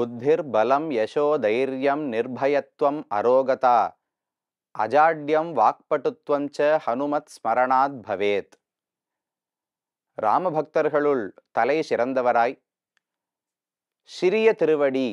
புத்திர் பலம் யசோ தைரியம் நிர்பயத்துவம் அரோகதா அஜாட்யம் வாக்பட்டுத்வம் ச ஹனுமத் ஸ்மரணாத் பவேத் ராமபக்தர்களுள் தலை சிறந்தவராய் சிறிய திருவடி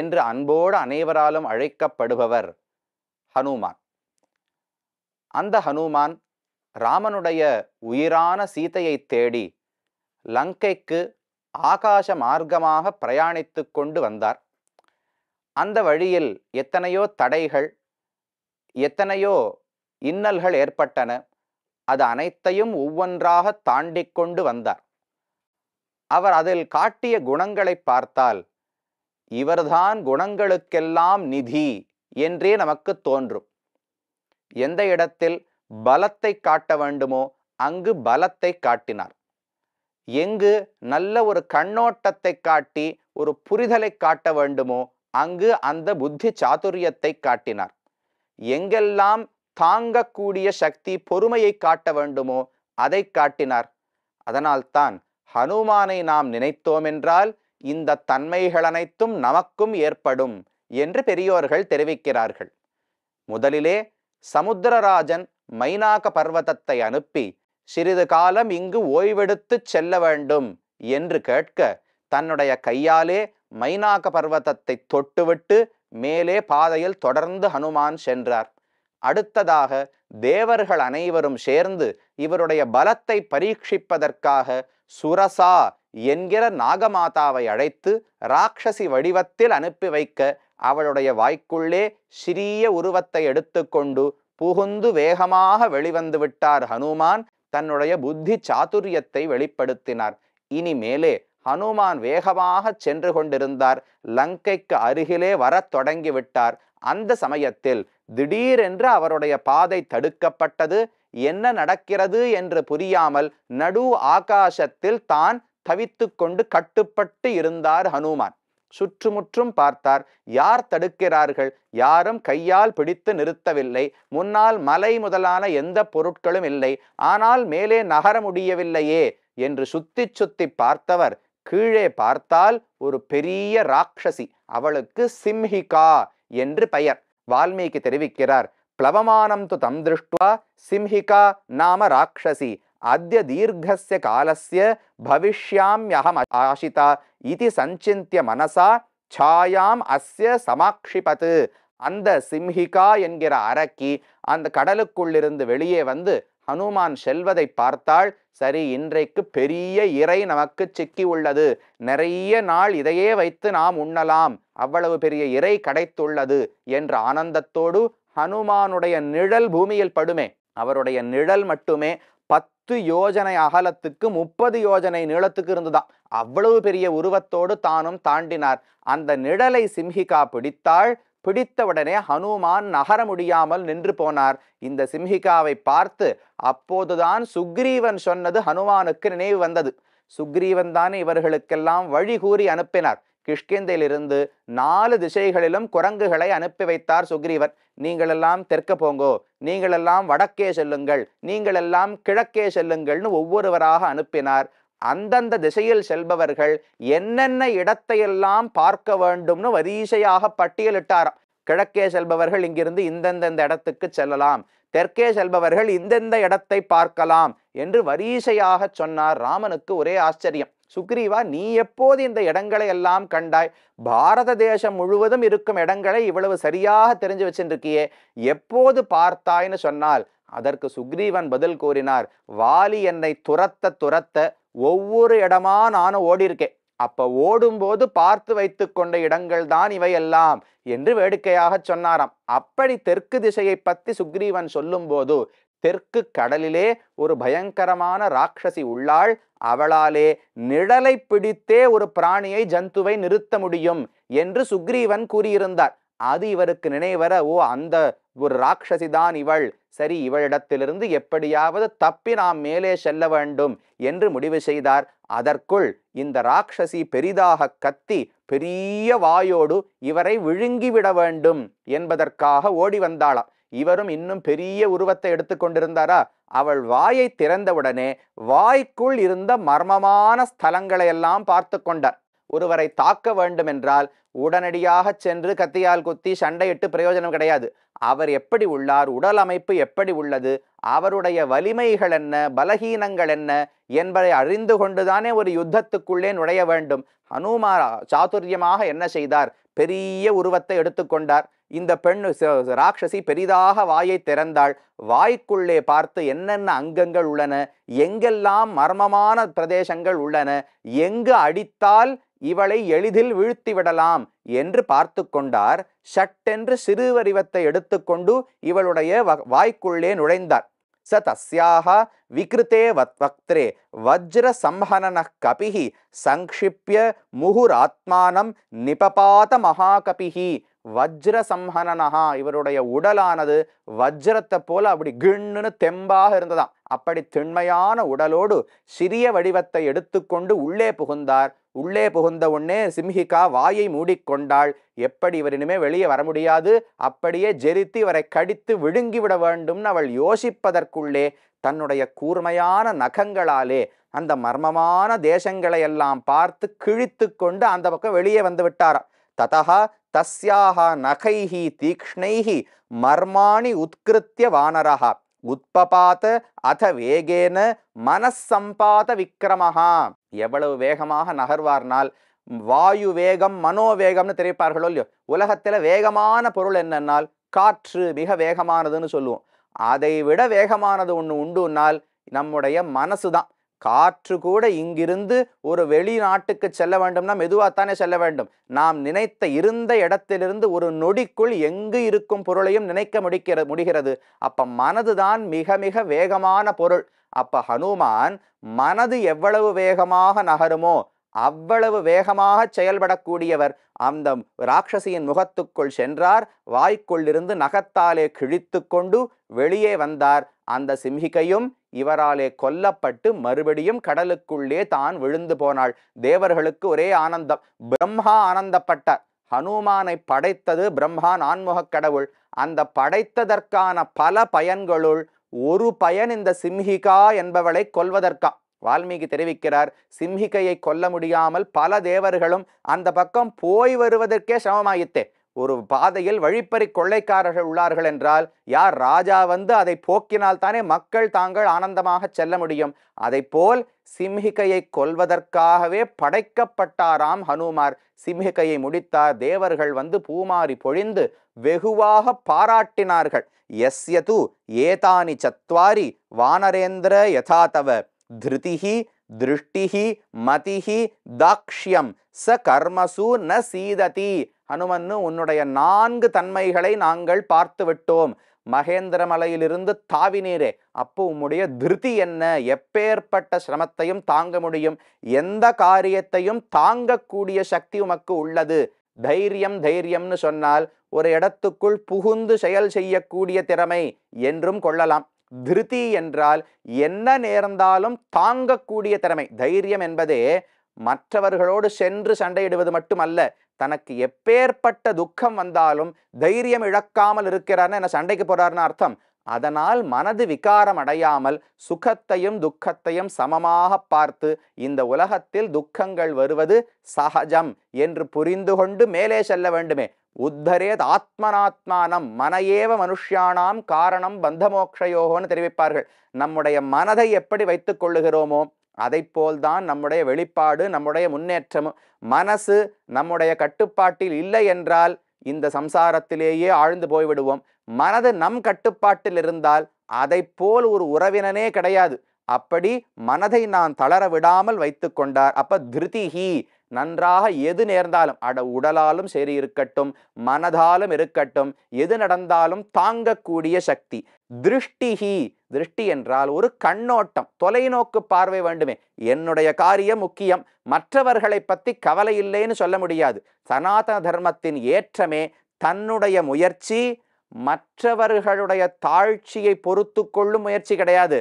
என்று அன்போடு அனைவராலும் அழைக்கப்படுபவர் ஹனுமான் அந்த ஹனுமான் ராமனுடைய உயிரான சீதையைத் தேடி லங்கைக்கு ஆகாச மார்க்கமாக பிரயாணித்து கொண்டு வந்தார் அந்த வழியில் எத்தனையோ தடைகள் எத்தனையோ இன்னல்கள் ஏற்பட்டன அது அனைத்தையும் ஒவ்வொன்றாக தாண்டி கொண்டு வந்தார் அவர் அதில் காட்டிய குணங்களை பார்த்தால் இவர்தான் குணங்களுக்கெல்லாம் நிதி என்றே நமக்கு தோன்றும் எந்த இடத்தில் பலத்தை காட்ட வேண்டுமோ அங்கு பலத்தை காட்டினார் எங்கு நல்ல ஒரு கண்ணோட்டத்தை காட்டி ஒரு புரிதலை காட்ட வேண்டுமோ அங்கு அந்த புத்தி சாதுரியத்தை காட்டினார் எங்கெல்லாம் தாங்கக்கூடிய சக்தி பொறுமையை காட்ட வேண்டுமோ அதை காட்டினார் அதனால்தான் ஹனுமானை நாம் நினைத்தோமென்றால் இந்த தன்மைகள் அனைத்தும் நமக்கும் ஏற்படும் என்று பெரியோர்கள் தெரிவிக்கிறார்கள் முதலிலே சமுத்திரராஜன் மைனாக பர்வதத்தை அனுப்பி சிறிது காலம் இங்கு ஓய்வெடுத்து செல்ல வேண்டும் என்று கேட்க தன்னுடைய கையாலே மைனாக பர்வதத்தை தொட்டுவிட்டு மேலே பாதையில் தொடர்ந்து ஹனுமான் சென்றார் அடுத்ததாக தேவர்கள் அனைவரும் சேர்ந்து இவருடைய பலத்தை பரீட்சிப்பதற்காக சுரசா என்கிற நாகமாதாவை அழைத்து ராட்சசி வடிவத்தில் அனுப்பி வைக்க அவளுடைய வாய்க்குள்ளே சிறிய உருவத்தை எடுத்துக்கொண்டு புகுந்து வேகமாக வெளிவந்து விட்டார் ஹனுமான் தன்னுடைய புத்தி சாதுரியத்தை வெளிப்படுத்தினார் இனிமேலே ஹனுமான் வேகமாக சென்று கொண்டிருந்தார் லங்கைக்கு அருகிலே வரத் தொடங்கிவிட்டார் அந்த சமயத்தில் திடீரென்று அவருடைய பாதை தடுக்கப்பட்டது என்ன நடக்கிறது என்று புரியாமல் நடு ஆகாசத்தில் தான் தவித்து கொண்டு கட்டுப்பட்டு இருந்தார் ஹனுமான் சுற்றுமுற்றும் பார்த்தார் யார் தடுக்கிறார்கள் யாரும் கையால் பிடித்து நிறுத்தவில்லை முன்னால் மலை முதலான எந்த பொருட்களும் இல்லை ஆனால் மேலே நகர முடியவில்லையே என்று சுத்தி சுத்தி பார்த்தவர் கீழே பார்த்தால் ஒரு பெரிய ராட்சசி அவளுக்கு சிம்ஹிகா என்று பெயர் வால்மீகி தெரிவிக்கிறார் பிளவமானம் து தம் திருஷ்டுவா சிம்ஹிகா நாம ராட்சசி அத்திய தீர்க்கசிய பவிஷ்யாம் பவிஷ்யாமியகம் ஆஷிதா இது சஞ்சிந்திய மனசா சாயாம் அஸ்ய சமாக்ஷிபத்து அந்த சிம்ஹிகா என்கிற அரக்கி அந்த கடலுக்குள்ளிருந்து வெளியே வந்து ஹனுமான் செல்வதை பார்த்தால் சரி இன்றைக்கு பெரிய இறை நமக்கு சிக்கி உள்ளது நிறைய நாள் இதையே வைத்து நாம் உண்ணலாம் அவ்வளவு பெரிய இறை கிடைத்துள்ளது என்ற ஆனந்தத்தோடு ஹனுமானுடைய நிழல் பூமியில் படுமே அவருடைய நிழல் மட்டுமே பத்து யோஜனை அகலத்துக்கு முப்பது யோஜனை நீளத்துக்கு இருந்துதான் அவ்வளவு பெரிய உருவத்தோடு தானும் தாண்டினார் அந்த நிழலை சிம்ஹிகா பிடித்தாள் பிடித்தவுடனே ஹனுமான் நகர முடியாமல் நின்று போனார் இந்த சிம்ஹிகாவை பார்த்து அப்போதுதான் சுக்ரீவன் சொன்னது ஹனுமானுக்கு நினைவு வந்தது சுக்ரீவன் தான் இவர்களுக்கெல்லாம் வழி கூறி அனுப்பினார் கிஷ்கிந்தையிலிருந்து நாலு திசைகளிலும் குரங்குகளை அனுப்பி வைத்தார் சுக்ரீவர் நீங்களெல்லாம் தெற்க போங்கோ நீங்களெல்லாம் வடக்கே செல்லுங்கள் நீங்களெல்லாம் கிழக்கே செல்லுங்கள்னு ஒவ்வொருவராக அனுப்பினார் அந்தந்த திசையில் செல்பவர்கள் என்னென்ன இடத்தையெல்லாம் பார்க்க வேண்டும்னு வரிசையாக பட்டியலிட்டாராம் கிழக்கே செல்பவர்கள் இங்கிருந்து இந்தந்தந்த இடத்துக்கு செல்லலாம் தெற்கே செல்பவர்கள் இந்தெந்த இடத்தை பார்க்கலாம் என்று வரிசையாக சொன்னார் ராமனுக்கு ஒரே ஆச்சரியம் சுக்ரீவா நீ எப்போது இந்த இடங்களை எல்லாம் கண்டாய் பாரத தேசம் முழுவதும் இருக்கும் இடங்களை இவ்வளவு சரியாக தெரிஞ்சு வச்சிருக்கியே எப்போது பார்த்தாய்னு சொன்னால் அதற்கு சுக்ரீவன் பதில் கூறினார் வாலி என்னை துரத்த துரத்த ஒவ்வொரு இடமா நானும் ஓடியிருக்கேன் அப்ப ஓடும்போது பார்த்து வைத்து கொண்ட இடங்கள் தான் இவையெல்லாம் என்று வேடிக்கையாக சொன்னாராம் அப்படி தெற்கு திசையை பற்றி சுக்ரீவன் சொல்லும்போது தெற்கு கடலிலே ஒரு பயங்கரமான ராட்சசி உள்ளாள் அவளாலே நிழலை பிடித்தே ஒரு பிராணியை ஜந்துவை நிறுத்த முடியும் என்று சுக்ரீவன் கூறியிருந்தார் அது இவருக்கு நினைவர ஓ அந்த ஒரு ராட்சசி தான் இவள் சரி இவளிடத்திலிருந்து எப்படியாவது தப்பி நாம் மேலே செல்ல வேண்டும் என்று முடிவு செய்தார் அதற்குள் இந்த ராட்சசி பெரிதாக கத்தி பெரிய வாயோடு இவரை விழுங்கிவிட வேண்டும் என்பதற்காக ஓடி வந்தாளாம் இவரும் இன்னும் பெரிய உருவத்தை எடுத்துக்கொண்டிருந்தாரா அவள் வாயை திறந்தவுடனே வாய்க்குள் இருந்த மர்மமான ஸ்தலங்களை எல்லாம் பார்த்து கொண்டார் ஒருவரை தாக்க வேண்டுமென்றால் உடனடியாக சென்று கத்தியால் குத்தி சண்டையிட்டு பிரயோஜனம் கிடையாது அவர் எப்படி உள்ளார் உடல் அமைப்பு எப்படி உள்ளது அவருடைய வலிமைகள் என்ன பலகீனங்கள் என்ன என்பதை அறிந்து கொண்டுதானே ஒரு யுத்தத்துக்குள்ளே நுழைய வேண்டும் ஹனுமாரா சாதுரியமாக என்ன செய்தார் பெரிய உருவத்தை எடுத்துக்கொண்டார் இந்த பெண் ராட்சசி பெரிதாக வாயை திறந்தாள் வாய்க்குள்ளே பார்த்து என்னென்ன அங்கங்கள் உள்ளன எங்கெல்லாம் மர்மமான பிரதேசங்கள் உள்ளன எங்கு அடித்தால் இவளை எளிதில் வீழ்த்தி விடலாம் என்று பார்த்து கொண்டார் சட்டென்று சிறுவரிவத்தை எடுத்துக்கொண்டு இவளுடைய வாய்க்குள்ளே நுழைந்தார் ச தஸ்யாக விக்ருதே வத்வக்திரே வஜ்ர சம்ஹனன கபிஹி சங்கிப்ய முகுராத்மானம் நிபபாத மகாகபிஹி வஜ்ர சம்ஹனனஹா இவருடைய உடலானது வஜ்ரத்தை போல அப்படி கிண்ணுன்னு தெம்பாக இருந்ததாம் அப்படி திண்மையான உடலோடு சிறிய வடிவத்தை எடுத்துக்கொண்டு உள்ளே புகுந்தார் உள்ளே புகுந்த உடனே சிம்ஹிகா வாயை மூடிக்கொண்டாள் எப்படி இவர் இனிமே வெளியே வர முடியாது அப்படியே ஜெரித்து இவரை கடித்து விழுங்கிவிட வேண்டும்னு அவள் யோசிப்பதற்குள்ளே தன்னுடைய கூர்மையான நகங்களாலே அந்த மர்மமான தேசங்களை எல்லாம் பார்த்து கிழித்து கொண்டு அந்த பக்கம் வெளியே வந்து விட்டாராம் ததா தஸ்யாக நகைஹி தீக்ஷ்ணைஹி மர்மாணி உத்கிருத்திய வானரா உத்பபாத அத வேகேன மனசம்பாத விக்கிரமஹா எவ்வளவு வேகமாக நகர்வார்னால் வாயு வேகம் மனோவேகம்னு தெரிவிப்பார்களோ இல்லையோ உலகத்தில் வேகமான பொருள் என்னென்னால் காற்று மிக வேகமானதுன்னு சொல்லுவோம் அதை விட வேகமானது ஒன்று உண்டுனால் நம்முடைய மனசு தான் காற்று கூட இங்கிருந்து ஒரு வெளிநாட்டுக்கு செல்ல வேண்டும்னா மெதுவாகத்தானே செல்ல வேண்டும் நாம் நினைத்த இருந்த இடத்திலிருந்து ஒரு நொடிக்குள் எங்கு இருக்கும் பொருளையும் நினைக்க முடிக்கிற முடிகிறது அப்ப மனதுதான் மிக மிக வேகமான பொருள் அப்ப ஹனுமான் மனது எவ்வளவு வேகமாக நகருமோ அவ்வளவு வேகமாக செயல்படக்கூடியவர் அந்த ராட்சசியின் முகத்துக்குள் சென்றார் வாய்க்குள்ளிருந்து நகத்தாலே கிழித்து கொண்டு வெளியே வந்தார் அந்த சிம்ஹிகையும் இவராலே கொல்லப்பட்டு மறுபடியும் கடலுக்குள்ளே தான் விழுந்து போனாள் தேவர்களுக்கு ஒரே ஆனந்தம் பிரம்மா ஆனந்தப்பட்டார் ஹனுமானை படைத்தது பிரம்மா நான்முகக் கடவுள் அந்த படைத்ததற்கான பல பயன்களுள் ஒரு பயன் இந்த சிம்ஹிகா என்பவளை கொல்வதற்கா வால்மீகி தெரிவிக்கிறார் சிம்ஹிகையை கொல்ல முடியாமல் பல தேவர்களும் அந்த பக்கம் போய் வருவதற்கே சமமாயித்தே ஒரு பாதையில் வழிப்பறி கொள்ளைக்காரர்கள் உள்ளார்கள் என்றால் யார் ராஜா வந்து அதை போக்கினால் தானே மக்கள் தாங்கள் ஆனந்தமாக செல்ல முடியும் போல் சிம்ஹிகையை கொல்வதற்காகவே படைக்கப்பட்டாராம் ஹனுமார் சிம்ஹிகையை முடித்தார் தேவர்கள் வந்து பூமாரி பொழிந்து வெகுவாக பாராட்டினார்கள் எஸ்ய தூ ஏதானி சத்வாரி வானரேந்திர யதாதவ திருதிஹி திருஷ்டிஹி மதிஹி தாக்ஷ்யம் ச கர்மசு ந சீததி ஹனுமன் உன்னுடைய நான்கு தன்மைகளை நாங்கள் பார்த்து விட்டோம் மகேந்திரமலையிலிருந்து தாவினீரே அப்போ உம்முடைய திருதி என்ன எப்பேற்பட்ட சிரமத்தையும் தாங்க முடியும் எந்த காரியத்தையும் தாங்கக்கூடிய சக்தி உமக்கு உள்ளது தைரியம் தைரியம்னு சொன்னால் ஒரு இடத்துக்குள் புகுந்து செயல் செய்யக்கூடிய திறமை என்றும் கொள்ளலாம் திருதி என்றால் என்ன நேர்ந்தாலும் தாங்கக்கூடிய திறமை தைரியம் என்பதே மற்றவர்களோடு சென்று சண்டையிடுவது மட்டுமல்ல தனக்கு எப்பேற்பட்ட துக்கம் வந்தாலும் தைரியம் இழக்காமல் இருக்கிறார்னு என்ன சண்டைக்கு போறாருன்னு அர்த்தம் அதனால் மனது விகாரம் அடையாமல் சுகத்தையும் துக்கத்தையும் சமமாக பார்த்து இந்த உலகத்தில் துக்கங்கள் வருவது சகஜம் என்று புரிந்து கொண்டு மேலே செல்ல வேண்டுமே உத்தரேத் ஆத்மனாத்மானம் மனையேவ மனுஷியானாம் காரணம் பந்தமோக்ஷயோகோன்னு தெரிவிப்பார்கள் நம்முடைய மனதை எப்படி வைத்துக் கொள்ளுகிறோமோ அதைப்போல்தான் நம்முடைய வெளிப்பாடு நம்முடைய முன்னேற்றம் மனசு நம்முடைய கட்டுப்பாட்டில் இல்லை என்றால் இந்த சம்சாரத்திலேயே ஆழ்ந்து போய்விடுவோம் மனது நம் கட்டுப்பாட்டில் இருந்தால் அதை போல் ஒரு உறவினனே கிடையாது அப்படி மனதை நான் தளர விடாமல் வைத்து கொண்டார் அப்ப திருதிஹி நன்றாக எது நேர்ந்தாலும் அட உடலாலும் சரி இருக்கட்டும் மனதாலும் இருக்கட்டும் எது நடந்தாலும் தாங்கக்கூடிய சக்தி திருஷ்டிஹி திருஷ்டி என்றால் ஒரு கண்ணோட்டம் தொலைநோக்கு பார்வை வேண்டுமே என்னுடைய காரியம் முக்கியம் மற்றவர்களை பற்றி கவலை இல்லைன்னு சொல்ல முடியாது சனாதன தர்மத்தின் ஏற்றமே தன்னுடைய முயற்சி மற்றவர்களுடைய தாழ்ச்சியை பொறுத்து கொள்ளும் முயற்சி கிடையாது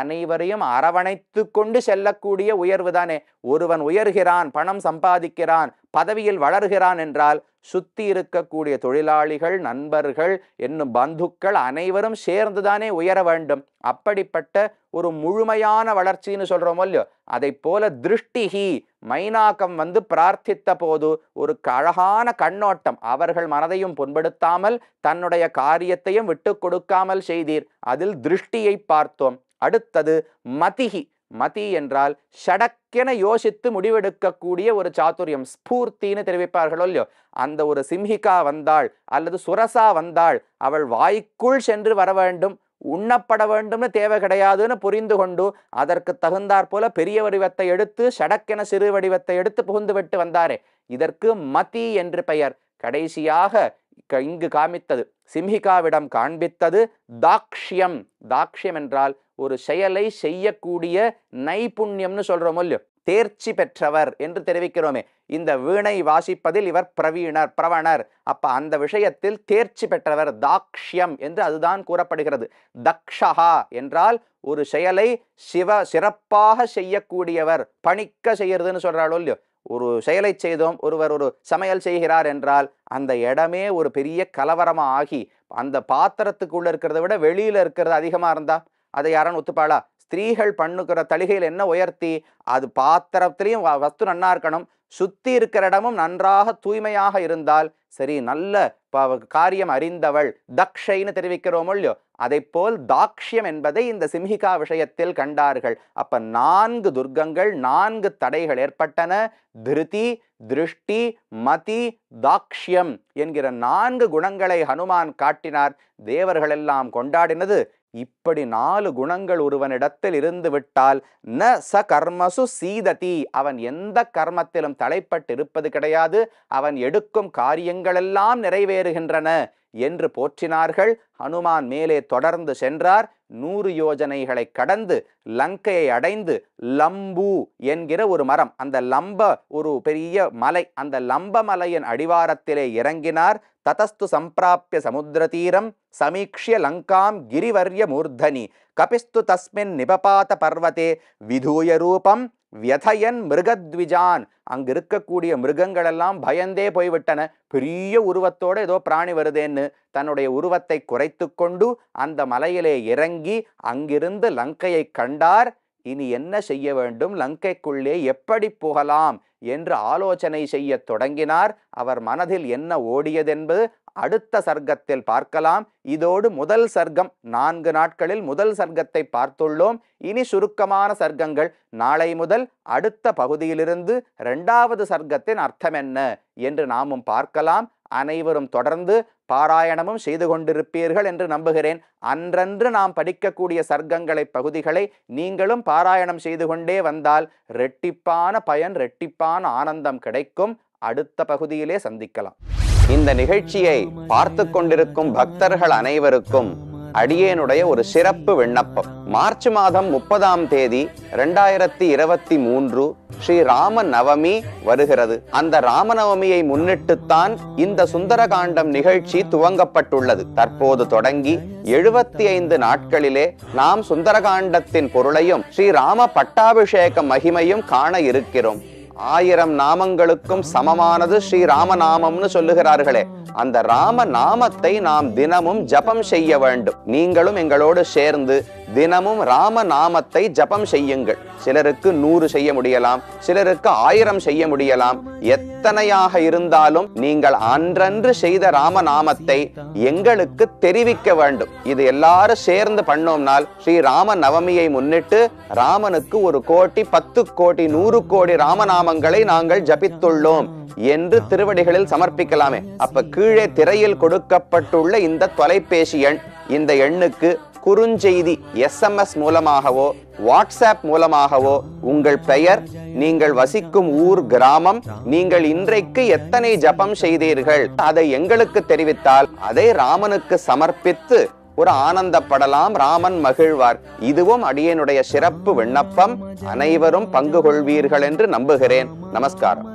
அனைவரையும் அரவணைத்து கொண்டு செல்லக்கூடிய உயர்வு தானே ஒருவன் உயர்கிறான் பணம் சம்பாதிக்கிறான் பதவியில் வளர்கிறான் என்றால் சுத்தி இருக்கக்கூடிய தொழிலாளிகள் நண்பர்கள் என்னும் பந்துக்கள் அனைவரும் சேர்ந்துதானே உயர வேண்டும் அப்படிப்பட்ட ஒரு முழுமையான வளர்ச்சின்னு சொல்கிறோமோ இல்லையோ அதை போல திருஷ்டிகி மைனாக்கம் வந்து பிரார்த்தித்த போது ஒரு அழகான கண்ணோட்டம் அவர்கள் மனதையும் புண்படுத்தாமல் தன்னுடைய காரியத்தையும் விட்டு கொடுக்காமல் செய்தீர் அதில் திருஷ்டியை பார்த்தோம் அடுத்தது மதிகி மதி என்றால் ஷடக்கென யோசித்து முடிவெடுக்கக்கூடிய ஒரு சாத்துரியம் ஸ்பூர்த்தின்னு தெரிவிப்பார்களோ இல்லையோ அந்த ஒரு சிம்ஹிகா வந்தாள் அல்லது சுரசா வந்தாள் அவள் வாய்க்குள் சென்று வர வேண்டும் உண்ணப்பட வேண்டும்னு தேவை கிடையாதுன்னு புரிந்து கொண்டு அதற்கு தகுந்தாற் போல பெரிய வடிவத்தை எடுத்து ஷடக்கென சிறு வடிவத்தை எடுத்து புகுந்து விட்டு வந்தாரே இதற்கு மதி என்று பெயர் கடைசியாக இங்கு காமித்தது சிம்ஹிகாவிடம் காண்பித்தது தாக்ஷியம் தாக்ஷியம் என்றால் ஒரு செயலை செய்யக்கூடிய நைபுண்ணியம்னு சொல்கிறோம் இல்லையோ தேர்ச்சி பெற்றவர் என்று தெரிவிக்கிறோமே இந்த வீணை வாசிப்பதில் இவர் பிரவீணர் பிரவணர் அப்ப அந்த விஷயத்தில் தேர்ச்சி பெற்றவர் தாக்ஷியம் என்று அதுதான் கூறப்படுகிறது தக்ஷஹா என்றால் ஒரு செயலை சிவ சிறப்பாக செய்யக்கூடியவர் பணிக்க செய்யறதுன்னு சொல்றாளோ இல்லையோ ஒரு செயலை செய்தோம் ஒருவர் ஒரு சமையல் செய்கிறார் என்றால் அந்த இடமே ஒரு பெரிய கலவரமாக ஆகி அந்த பாத்திரத்துக்குள்ளே இருக்கிறத விட வெளியில் இருக்கிறது அதிகமாக இருந்தால் அதை யாரும் ஒத்துப்பாளா ஸ்திரீகள் பண்ணுக்கிற தளிகையில் என்ன உயர்த்தி அது பாத்திரத்திலையும் வஸ்து நன்னா இருக்கணும் சுற்றி இருக்கிற இடமும் நன்றாக தூய்மையாக இருந்தால் சரி நல்ல காரியம் அறிந்தவள் தக்ஷைன்னு தெரிவிக்கிறோமோ இல்லையோ அதைப்போல் தாக்ஷியம் என்பதை இந்த சிம்ஹிகா விஷயத்தில் கண்டார்கள் அப்ப நான்கு துர்க்கங்கள் நான்கு தடைகள் ஏற்பட்டன திருதி திருஷ்டி மதி தாக்ஷியம் என்கிற நான்கு குணங்களை ஹனுமான் காட்டினார் தேவர்களெல்லாம் கொண்டாடினது இப்படி நாலு குணங்கள் ஒருவனிடத்தில் இருந்து விட்டால் ந ச கர்மசு சீததி அவன் எந்த கர்மத்திலும் தலைப்பட்டு இருப்பது கிடையாது அவன் எடுக்கும் காரியங்களெல்லாம் நிறைவேறுகின்றன என்று போற்றினார்கள் ஹனுமான் மேலே தொடர்ந்து சென்றார் நூறு யோஜனைகளை கடந்து லங்கையை அடைந்து லம்பு என்கிற ஒரு மரம் அந்த லம்ப ஒரு பெரிய மலை அந்த லம்ப மலையின் அடிவாரத்திலே இறங்கினார் ததஸ்து சம்பிராபிய சமுத்திர தீரம் சமீக்ஷிய லங்காம் கிரிவர்ய மூர்தனி கபிஸ்து தஸ்மின் நிபபாத பர்வதே விதூய ரூபம் வியதயன் மிருகத்விஜான் அங்கு இருக்கக்கூடிய மிருகங்கள் எல்லாம் பயந்தே போய்விட்டன பெரிய உருவத்தோடு ஏதோ பிராணி வருதேன்னு தன்னுடைய உருவத்தை குறைத்து கொண்டு அந்த மலையிலே இறங்கி அங்கிருந்து லங்கையை கண்டார் இனி என்ன செய்ய வேண்டும் லங்கைக்குள்ளே எப்படி போகலாம் என்று ஆலோசனை செய்ய தொடங்கினார் அவர் மனதில் என்ன ஓடியதென்பது அடுத்த சர்க்கத்தில் பார்க்கலாம் இதோடு முதல் சர்க்கம் நான்கு நாட்களில் முதல் சர்க்கத்தை பார்த்துள்ளோம் இனி சுருக்கமான சர்க்கங்கள் நாளை முதல் அடுத்த பகுதியிலிருந்து இரண்டாவது சர்க்கத்தின் அர்த்தம் என்ன என்று நாமும் பார்க்கலாம் அனைவரும் தொடர்ந்து பாராயணமும் செய்து கொண்டிருப்பீர்கள் என்று நம்புகிறேன் அன்றன்று நாம் படிக்கக்கூடிய சர்க்கங்களை பகுதிகளை நீங்களும் பாராயணம் செய்து கொண்டே வந்தால் ரெட்டிப்பான பயன் ரெட்டிப்பான ஆனந்தம் கிடைக்கும் அடுத்த பகுதியிலே சந்திக்கலாம் இந்த நிகழ்ச்சியை பார்த்து கொண்டிருக்கும் பக்தர்கள் அனைவருக்கும் அடியேனுடைய ஒரு சிறப்பு விண்ணப்பம் மார்ச் மாதம் முப்பதாம் தேதி ரெண்டாயிரத்தி இருபத்தி மூன்று ஸ்ரீ ராம நவமி வருகிறது அந்த ராமநவமியை முன்னிட்டுத்தான் இந்த சுந்தரகாண்டம் நிகழ்ச்சி துவங்கப்பட்டுள்ளது தற்போது தொடங்கி எழுபத்தி ஐந்து நாட்களிலே நாம் சுந்தரகாண்டத்தின் பொருளையும் ஸ்ரீ ராம பட்டாபிஷேக மகிமையும் காண இருக்கிறோம் ஆயிரம் நாமங்களுக்கும் சமமானது ஸ்ரீ ராமநாமம்னு சொல்லுகிறார்களே அந்த ராம நாமத்தை நாம் தினமும் ஜபம் செய்ய வேண்டும் நீங்களும் எங்களோடு சேர்ந்து தினமும் ராம நாமத்தை ஜபம் செய்யுங்கள் சிலருக்கு நூறு செய்ய முடியலாம் சிலருக்கு ஆயிரம் செய்ய முடியலாம் எத்தனையாக இருந்தாலும் நீங்கள் அன்றன்று செய்த ராம நாமத்தை எங்களுக்கு தெரிவிக்க வேண்டும் இது எல்லாரும் சேர்ந்து பண்ணோம்னால் ஸ்ரீ ராம நவமியை முன்னிட்டு ராமனுக்கு ஒரு கோடி பத்து கோடி நூறு கோடி ராமநாமங்களை நாங்கள் ஜபித்துள்ளோம் என்று திருவடிகளில் சமர்ப்பிக்கலாமே அப்ப கீழே திரையில் கொடுக்கப்பட்டுள்ள இந்த தொலைபேசி எண் இந்த எண்ணுக்கு குறுஞ்செய்தி எஸ்எம்எஸ் மூலமாகவோ வாட்ஸ்அப் மூலமாகவோ உங்கள் பெயர் நீங்கள் வசிக்கும் ஊர் கிராமம் நீங்கள் இன்றைக்கு எத்தனை ஜபம் செய்தீர்கள் அதை எங்களுக்கு தெரிவித்தால் அதை ராமனுக்கு சமர்ப்பித்து ஒரு ஆனந்தப்படலாம் ராமன் மகிழ்வார் இதுவும் அடியனுடைய சிறப்பு விண்ணப்பம் அனைவரும் பங்கு கொள்வீர்கள் என்று நம்புகிறேன் நமஸ்காரம்